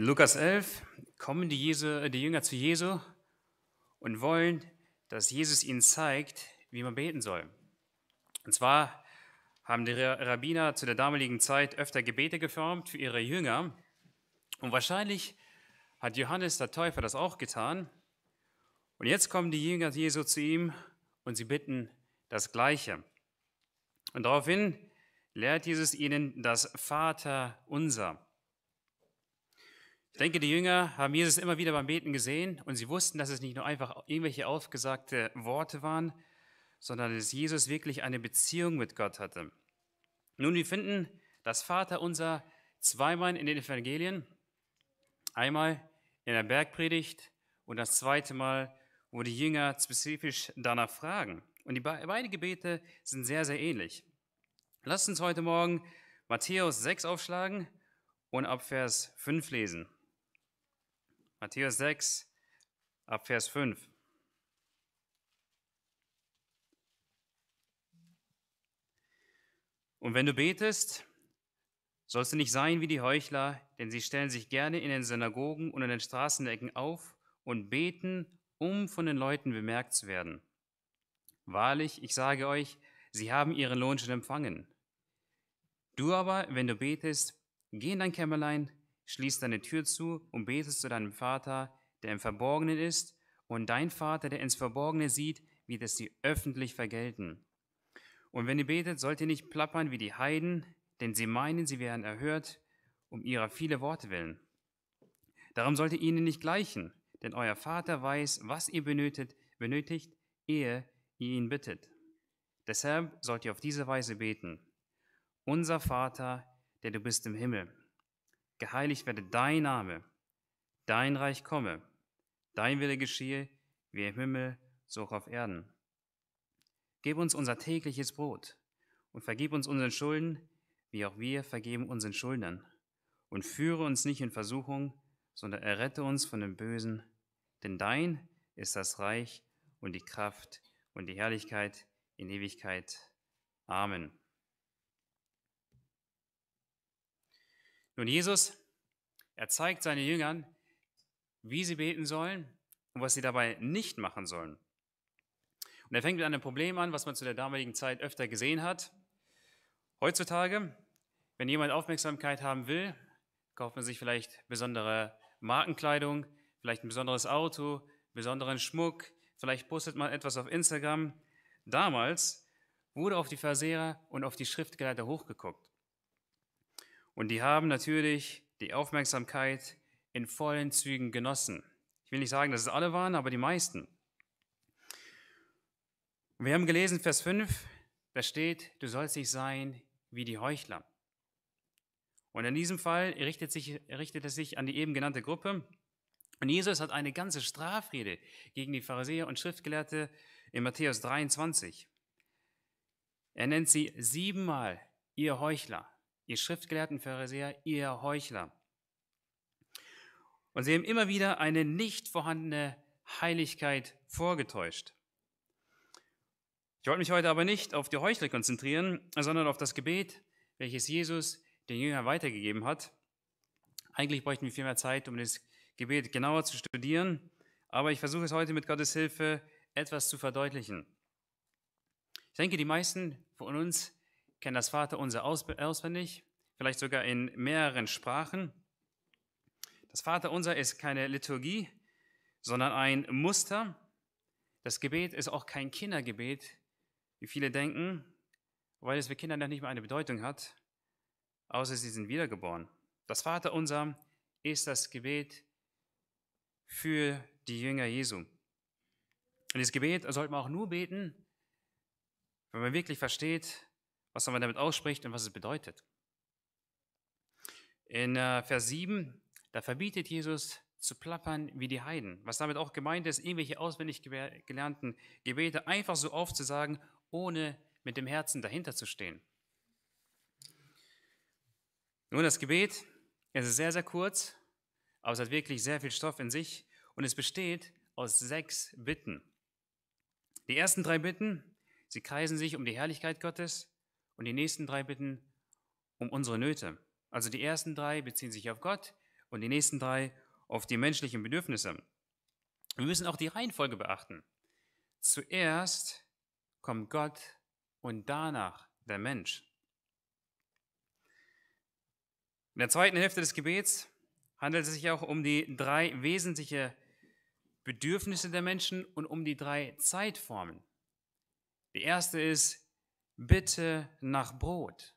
In Lukas 11 kommen die, Jesu, äh, die Jünger zu Jesu und wollen, dass Jesus ihnen zeigt, wie man beten soll. Und zwar haben die Rabbiner zu der damaligen Zeit öfter Gebete geformt für ihre Jünger. Und wahrscheinlich hat Johannes der Täufer das auch getan. Und jetzt kommen die Jünger Jesu zu ihm und sie bitten das Gleiche. Und daraufhin lehrt Jesus ihnen das Vater unser denke, die Jünger haben Jesus immer wieder beim Beten gesehen und sie wussten, dass es nicht nur einfach irgendwelche aufgesagte Worte waren, sondern dass Jesus wirklich eine Beziehung mit Gott hatte. Nun, wir finden das Vaterunser zweimal in den Evangelien, einmal in der Bergpredigt und das zweite Mal, wo die Jünger spezifisch danach fragen. Und die beiden Gebete sind sehr, sehr ähnlich. Lasst uns heute Morgen Matthäus 6 aufschlagen und ab Vers 5 lesen. Matthäus 6, ab Vers 5. Und wenn du betest, sollst du nicht sein wie die Heuchler, denn sie stellen sich gerne in den Synagogen und in den Straßenecken auf und beten, um von den Leuten bemerkt zu werden. Wahrlich, ich sage euch, sie haben ihren Lohn schon empfangen. Du aber, wenn du betest, geh in dein Kämmerlein, Schließ deine Tür zu und betest zu deinem Vater, der im Verborgenen ist, und dein Vater, der ins Verborgene sieht, wird es dir öffentlich vergelten. Und wenn ihr betet, sollt ihr nicht plappern wie die Heiden, denn sie meinen, sie wären erhört, um ihrer viele Worte willen. Darum sollt ihr ihnen nicht gleichen, denn euer Vater weiß, was ihr benötigt, benötigt ehe ihr ihn bittet. Deshalb sollt ihr auf diese Weise beten. Unser Vater, der du bist im Himmel geheiligt werde dein Name, dein Reich komme, dein Wille geschehe, wie im Himmel, so auch auf Erden. Gib uns unser tägliches Brot und vergib uns unseren Schulden, wie auch wir vergeben unseren Schuldnern. Und führe uns nicht in Versuchung, sondern errette uns von dem Bösen, denn dein ist das Reich und die Kraft und die Herrlichkeit in Ewigkeit. Amen. Nun, Jesus, er zeigt seinen Jüngern, wie sie beten sollen und was sie dabei nicht machen sollen. Und er fängt mit einem Problem an, was man zu der damaligen Zeit öfter gesehen hat. Heutzutage, wenn jemand Aufmerksamkeit haben will, kauft man sich vielleicht besondere Markenkleidung, vielleicht ein besonderes Auto, besonderen Schmuck, vielleicht postet man etwas auf Instagram. Damals wurde auf die Verseher und auf die Schriftgeleiter hochgeguckt. Und die haben natürlich die Aufmerksamkeit in vollen Zügen genossen. Ich will nicht sagen, dass es alle waren, aber die meisten. Wir haben gelesen, Vers 5, da steht, du sollst nicht sein wie die Heuchler. Und in diesem Fall richtet, sich, richtet es sich an die eben genannte Gruppe. Und Jesus hat eine ganze Strafrede gegen die Pharisäer und Schriftgelehrte in Matthäus 23. Er nennt sie siebenmal ihr Heuchler ihr schriftgelehrten Pharisäer, ihr Heuchler. Und sie haben immer wieder eine nicht vorhandene Heiligkeit vorgetäuscht. Ich wollte mich heute aber nicht auf die Heuchler konzentrieren, sondern auf das Gebet, welches Jesus den Jüngern weitergegeben hat. Eigentlich bräuchten wir viel mehr Zeit, um das Gebet genauer zu studieren, aber ich versuche es heute mit Gottes Hilfe etwas zu verdeutlichen. Ich denke, die meisten von uns kennen das Vaterunser auswendig, vielleicht sogar in mehreren Sprachen. Das Vaterunser ist keine Liturgie, sondern ein Muster. Das Gebet ist auch kein Kindergebet, wie viele denken, weil es für Kinder noch nicht mal eine Bedeutung hat, außer sie sind wiedergeboren. Das Vaterunser ist das Gebet für die Jünger Jesu. Und das Gebet sollte man auch nur beten, wenn man wirklich versteht, was man damit ausspricht und was es bedeutet. In äh, Vers 7, da verbietet Jesus zu plappern wie die Heiden. Was damit auch gemeint ist, irgendwelche auswendig gelernten Gebete einfach so aufzusagen, ohne mit dem Herzen dahinter zu stehen. Nun, das Gebet, es ist sehr, sehr kurz, aber es hat wirklich sehr viel Stoff in sich und es besteht aus sechs Bitten. Die ersten drei Bitten, sie kreisen sich um die Herrlichkeit Gottes, und die nächsten drei bitten um unsere Nöte. Also die ersten drei beziehen sich auf Gott und die nächsten drei auf die menschlichen Bedürfnisse. Wir müssen auch die Reihenfolge beachten. Zuerst kommt Gott und danach der Mensch. In der zweiten Hälfte des Gebets handelt es sich auch um die drei wesentlichen Bedürfnisse der Menschen und um die drei Zeitformen. Die erste ist Bitte nach Brot.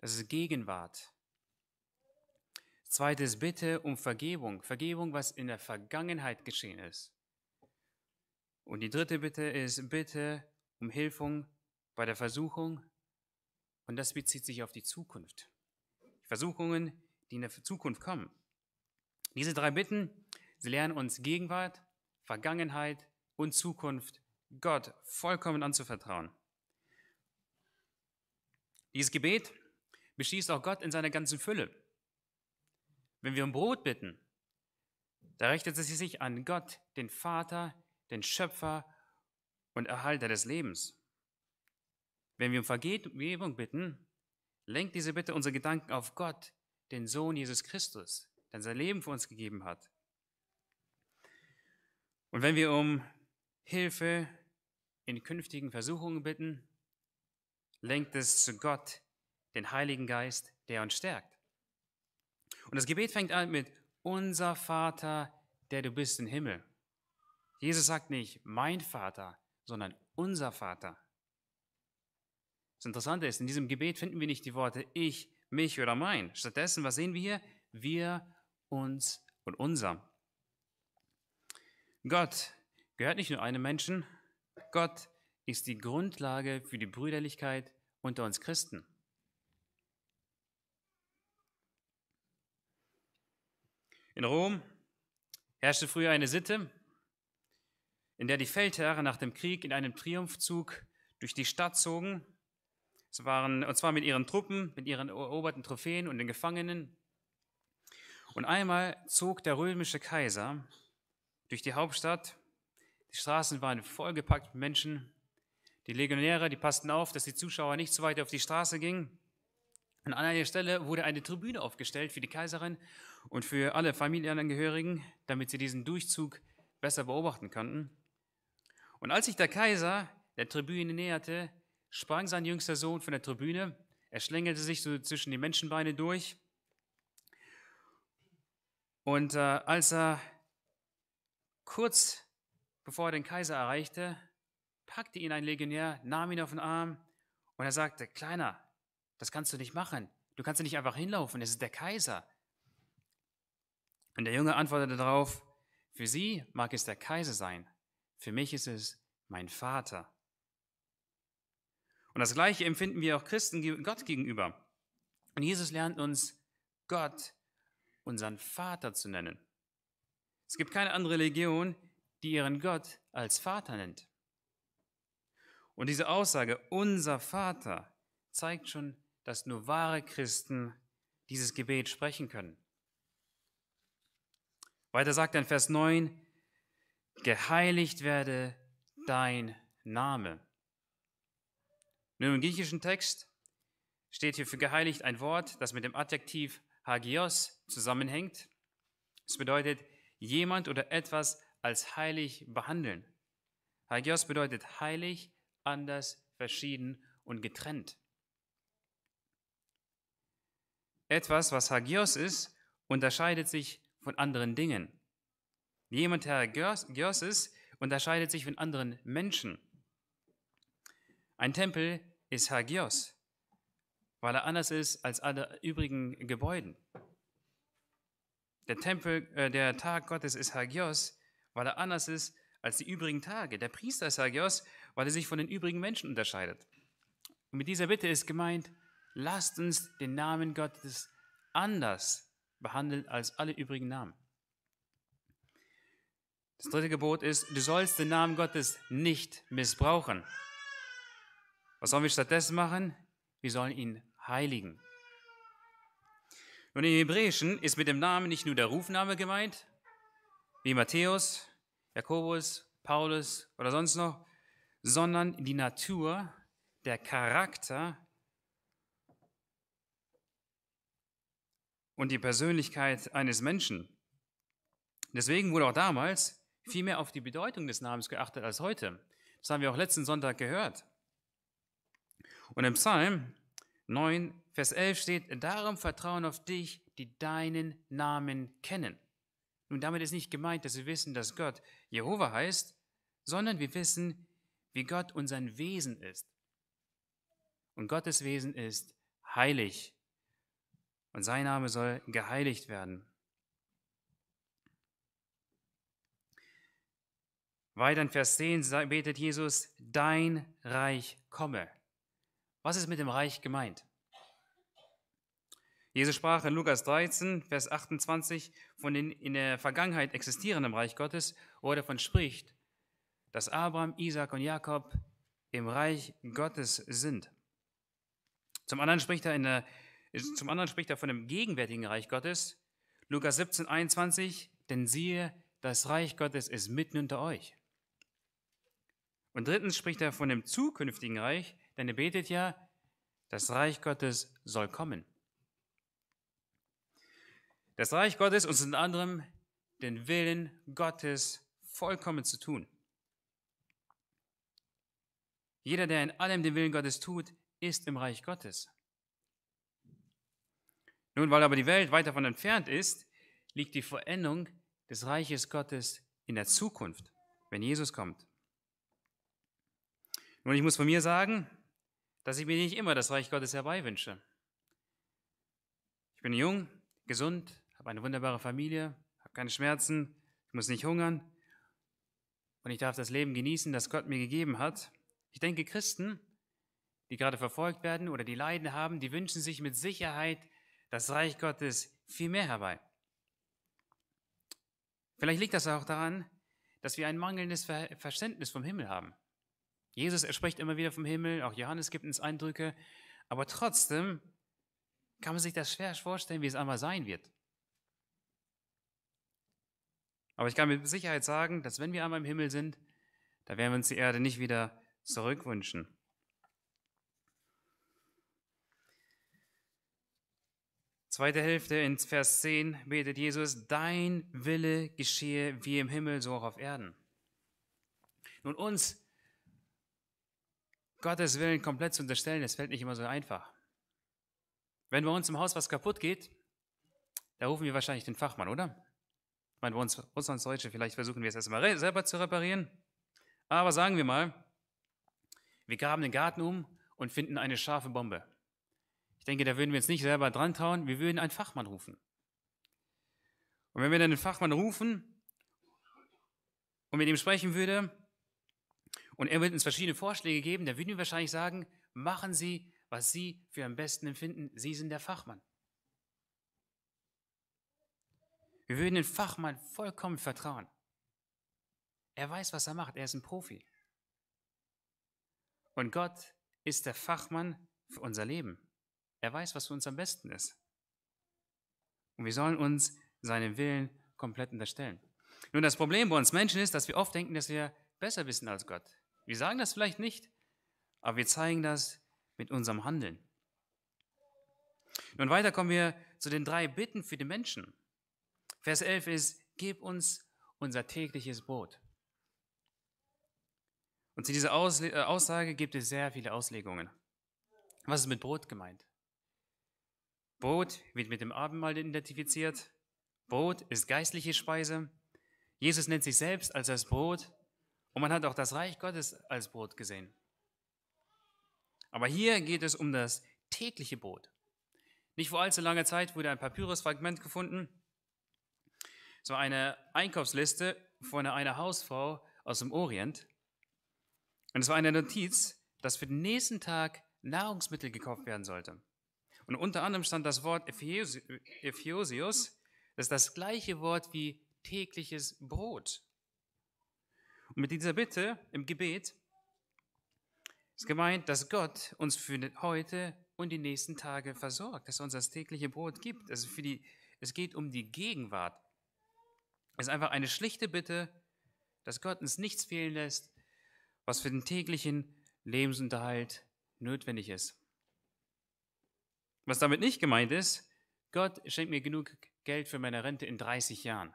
Das ist Gegenwart. Zweites, Bitte um Vergebung. Vergebung, was in der Vergangenheit geschehen ist. Und die dritte Bitte ist Bitte um Hilfung bei der Versuchung. Und das bezieht sich auf die Zukunft. Versuchungen, die in der Zukunft kommen. Diese drei Bitten, sie lernen uns Gegenwart, Vergangenheit und Zukunft Gott vollkommen anzuvertrauen. Dieses Gebet beschließt auch Gott in seiner ganzen Fülle. Wenn wir um Brot bitten, da richtet es sich an Gott, den Vater, den Schöpfer und Erhalter des Lebens. Wenn wir um Vergebung bitten, lenkt diese Bitte unsere Gedanken auf Gott, den Sohn Jesus Christus, der sein Leben für uns gegeben hat. Und wenn wir um Hilfe in künftigen Versuchungen bitten, lenkt es zu Gott, den Heiligen Geist, der uns stärkt. Und das Gebet fängt an mit unser Vater, der du bist im Himmel. Jesus sagt nicht mein Vater, sondern unser Vater. Das Interessante ist, in diesem Gebet finden wir nicht die Worte ich, mich oder mein. Stattdessen, was sehen wir hier? Wir, uns und unser. Gott gehört nicht nur einem Menschen. Gott gehört ist die Grundlage für die Brüderlichkeit unter uns Christen. In Rom herrschte früher eine Sitte, in der die Feldherren nach dem Krieg in einem Triumphzug durch die Stadt zogen, es waren, und zwar mit ihren Truppen, mit ihren eroberten Trophäen und den Gefangenen. Und einmal zog der römische Kaiser durch die Hauptstadt. Die Straßen waren vollgepackt mit Menschen. Die Legionäre, die passten auf, dass die Zuschauer nicht zu weit auf die Straße gingen. An einer Stelle wurde eine Tribüne aufgestellt für die Kaiserin und für alle Familienangehörigen, damit sie diesen Durchzug besser beobachten konnten. Und als sich der Kaiser der Tribüne näherte, sprang sein jüngster Sohn von der Tribüne. Er schlängelte sich so zwischen die Menschenbeine durch. Und äh, als er kurz bevor er den Kaiser erreichte, packte ihn ein Legionär, nahm ihn auf den Arm und er sagte, Kleiner, das kannst du nicht machen. Du kannst nicht einfach hinlaufen, es ist der Kaiser. Und der Junge antwortete darauf, für sie mag es der Kaiser sein, für mich ist es mein Vater. Und das Gleiche empfinden wir auch Christen Gott gegenüber. Und Jesus lernt uns, Gott, unseren Vater zu nennen. Es gibt keine andere Religion, die ihren Gott als Vater nennt. Und diese Aussage, unser Vater, zeigt schon, dass nur wahre Christen dieses Gebet sprechen können. Weiter sagt er in Vers 9, geheiligt werde dein Name. Nun im griechischen Text steht hier für geheiligt ein Wort, das mit dem Adjektiv Hagios zusammenhängt. Es bedeutet jemand oder etwas als heilig behandeln. Hagios bedeutet heilig, anders, verschieden und getrennt. Etwas, was Hagios ist, unterscheidet sich von anderen Dingen. Jemand, der Hagios ist, unterscheidet sich von anderen Menschen. Ein Tempel ist Hagios, weil er anders ist als alle übrigen Gebäuden. Der, Tempel, äh, der Tag Gottes ist Hagios, weil er anders ist als die übrigen Tage. Der Priester ist Hagios, weil er sich von den übrigen Menschen unterscheidet. Und mit dieser Bitte ist gemeint, lasst uns den Namen Gottes anders behandeln als alle übrigen Namen. Das dritte Gebot ist, du sollst den Namen Gottes nicht missbrauchen. Was sollen wir stattdessen machen? Wir sollen ihn heiligen. Und im Hebräischen ist mit dem Namen nicht nur der Rufname gemeint, wie Matthäus, Jakobus, Paulus oder sonst noch, sondern die Natur, der Charakter und die Persönlichkeit eines Menschen. Deswegen wurde auch damals viel mehr auf die Bedeutung des Namens geachtet als heute. Das haben wir auch letzten Sonntag gehört. Und im Psalm 9, Vers 11 steht, darum vertrauen auf dich, die deinen Namen kennen. Nun, damit ist nicht gemeint, dass wir wissen, dass Gott Jehova heißt, sondern wir wissen, wie Gott und sein Wesen ist. Und Gottes Wesen ist heilig. Und sein Name soll geheiligt werden. Weiter in Vers 10 betet Jesus, dein Reich komme. Was ist mit dem Reich gemeint? Jesus sprach in Lukas 13, Vers 28 von den in der Vergangenheit existierenden Reich Gottes, wo er davon spricht, dass Abraham, Isaac und Jakob im Reich Gottes sind. Zum anderen spricht er, in der, zum anderen spricht er von dem gegenwärtigen Reich Gottes. Lukas 17, 21, denn siehe, das Reich Gottes ist mitten unter euch. Und drittens spricht er von dem zukünftigen Reich, denn er betet ja, das Reich Gottes soll kommen. Das Reich Gottes und unter anderem den Willen Gottes vollkommen zu tun. Jeder, der in allem den Willen Gottes tut, ist im Reich Gottes. Nun, weil aber die Welt weit davon entfernt ist, liegt die Vollendung des Reiches Gottes in der Zukunft, wenn Jesus kommt. Nun, ich muss von mir sagen, dass ich mir nicht immer das Reich Gottes herbeiwünsche. Ich bin jung, gesund, habe eine wunderbare Familie, habe keine Schmerzen, ich muss nicht hungern und ich darf das Leben genießen, das Gott mir gegeben hat. Ich denke, Christen, die gerade verfolgt werden oder die Leiden haben, die wünschen sich mit Sicherheit das Reich Gottes viel mehr herbei. Vielleicht liegt das auch daran, dass wir ein mangelndes Verständnis vom Himmel haben. Jesus, er spricht immer wieder vom Himmel, auch Johannes gibt uns Eindrücke, aber trotzdem kann man sich das schwer vorstellen, wie es einmal sein wird. Aber ich kann mit Sicherheit sagen, dass wenn wir einmal im Himmel sind, da werden wir uns die Erde nicht wieder zurückwünschen. Zweite Hälfte in Vers 10 betet Jesus, dein Wille geschehe wie im Himmel, so auch auf Erden. Nun uns Gottes Willen komplett zu unterstellen, das fällt nicht immer so einfach. Wenn bei uns im Haus was kaputt geht, da rufen wir wahrscheinlich den Fachmann, oder? Ich meine, bei uns, uns, Deutsche, vielleicht versuchen wir es erstmal selber zu reparieren. Aber sagen wir mal, wir graben den Garten um und finden eine scharfe Bombe. Ich denke, da würden wir uns nicht selber dran trauen, wir würden einen Fachmann rufen. Und wenn wir dann den Fachmann rufen und mit ihm sprechen würde und er würde uns verschiedene Vorschläge geben, dann würden wir wahrscheinlich sagen, machen Sie, was Sie für am besten empfinden, Sie sind der Fachmann. Wir würden den Fachmann vollkommen vertrauen. Er weiß, was er macht, er ist ein Profi. Und Gott ist der Fachmann für unser Leben. Er weiß, was für uns am besten ist. Und wir sollen uns seinem Willen komplett unterstellen. Nun, das Problem bei uns Menschen ist, dass wir oft denken, dass wir besser wissen als Gott. Wir sagen das vielleicht nicht, aber wir zeigen das mit unserem Handeln. Nun weiter kommen wir zu den drei Bitten für die Menschen. Vers 11 ist, gib uns unser tägliches Brot. Und zu dieser Ausle äh, Aussage gibt es sehr viele Auslegungen. Was ist mit Brot gemeint? Brot wird mit dem Abendmahl identifiziert. Brot ist geistliche Speise. Jesus nennt sich selbst als das Brot und man hat auch das Reich Gottes als Brot gesehen. Aber hier geht es um das tägliche Brot. Nicht vor allzu langer Zeit wurde ein Papyrusfragment gefunden, Es war eine Einkaufsliste von einer Hausfrau aus dem Orient. Und es war eine Notiz, dass für den nächsten Tag Nahrungsmittel gekauft werden sollte. Und unter anderem stand das Wort Ephiosius, das ist das gleiche Wort wie tägliches Brot. Und mit dieser Bitte im Gebet ist gemeint, dass Gott uns für heute und die nächsten Tage versorgt, dass er uns das tägliche Brot gibt. Also für die, es geht um die Gegenwart. Es ist einfach eine schlichte Bitte, dass Gott uns nichts fehlen lässt was für den täglichen Lebensunterhalt notwendig ist. Was damit nicht gemeint ist, Gott schenkt mir genug Geld für meine Rente in 30 Jahren.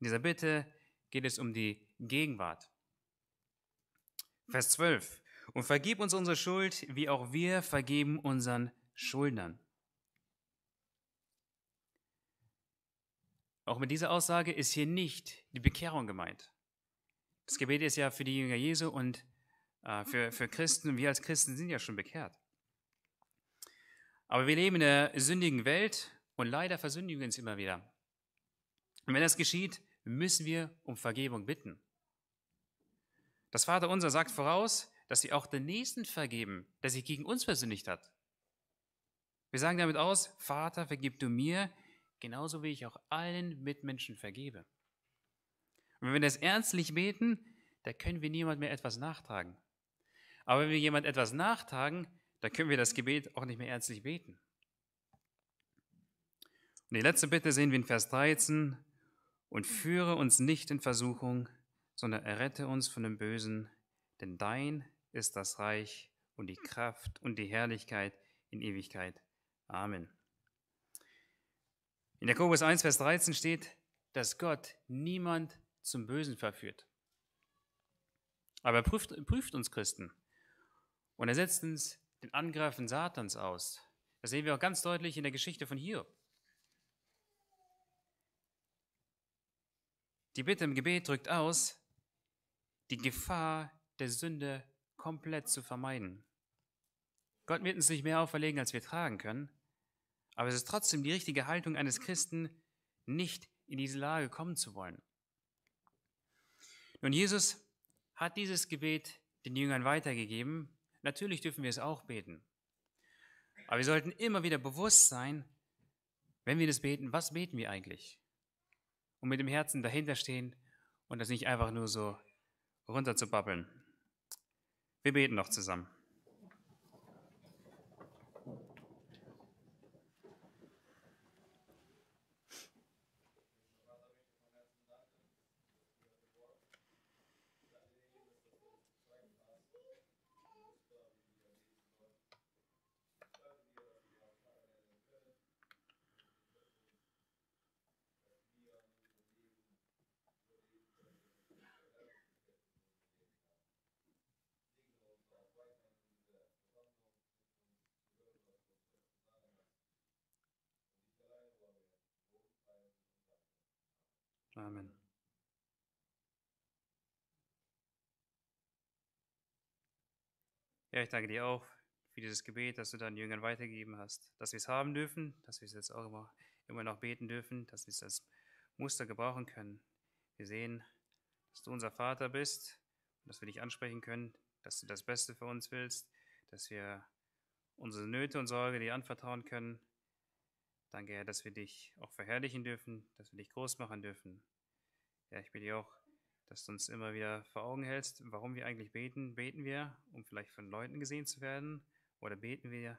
In dieser Bitte geht es um die Gegenwart. Vers 12. Und vergib uns unsere Schuld, wie auch wir vergeben unseren Schuldnern. Auch mit dieser Aussage ist hier nicht die Bekehrung gemeint. Das Gebet ist ja für die Jünger Jesu und äh, für, für Christen. Wir als Christen sind ja schon bekehrt. Aber wir leben in einer sündigen Welt und leider versündigen wir uns immer wieder. Und wenn das geschieht, müssen wir um Vergebung bitten. Das Vaterunser sagt voraus, dass sie auch den Nächsten vergeben, der sich gegen uns versündigt hat. Wir sagen damit aus, Vater, vergib du mir, genauso wie ich auch allen Mitmenschen vergebe wenn wir das ernstlich beten, da können wir niemand mehr etwas nachtragen. Aber wenn wir jemand etwas nachtragen, dann können wir das Gebet auch nicht mehr ernstlich beten. Und die letzte Bitte sehen wir in Vers 13. Und führe uns nicht in Versuchung, sondern errette uns von dem Bösen, denn dein ist das Reich und die Kraft und die Herrlichkeit in Ewigkeit. Amen. In Jakobus 1, Vers 13 steht, dass Gott niemand zum Bösen verführt. Aber er prüft, prüft uns Christen und er setzt uns den Angreifen Satans aus. Das sehen wir auch ganz deutlich in der Geschichte von Hiob. Die Bitte im Gebet drückt aus, die Gefahr der Sünde komplett zu vermeiden. Gott wird uns nicht mehr auferlegen, als wir tragen können, aber es ist trotzdem die richtige Haltung eines Christen, nicht in diese Lage kommen zu wollen. Nun, Jesus hat dieses Gebet den Jüngern weitergegeben. Natürlich dürfen wir es auch beten. Aber wir sollten immer wieder bewusst sein, wenn wir das beten, was beten wir eigentlich? Und mit dem Herzen dahinter stehen und das nicht einfach nur so runterzubabbeln. Wir beten noch zusammen. Amen. Ja, ich danke dir auch für dieses Gebet, das du deinen Jüngern weitergegeben hast, dass wir es haben dürfen, dass wir es jetzt auch immer, immer noch beten dürfen, dass wir es als Muster gebrauchen können. Wir sehen, dass du unser Vater bist und dass wir dich ansprechen können, dass du das Beste für uns willst, dass wir unsere Nöte und Sorge dir anvertrauen können Danke, Herr, dass wir dich auch verherrlichen dürfen, dass wir dich groß machen dürfen. Ja, ich bitte auch, dass du uns immer wieder vor Augen hältst, warum wir eigentlich beten. Beten wir, um vielleicht von Leuten gesehen zu werden, oder beten wir,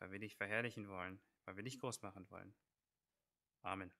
weil wir dich verherrlichen wollen, weil wir dich groß machen wollen. Amen.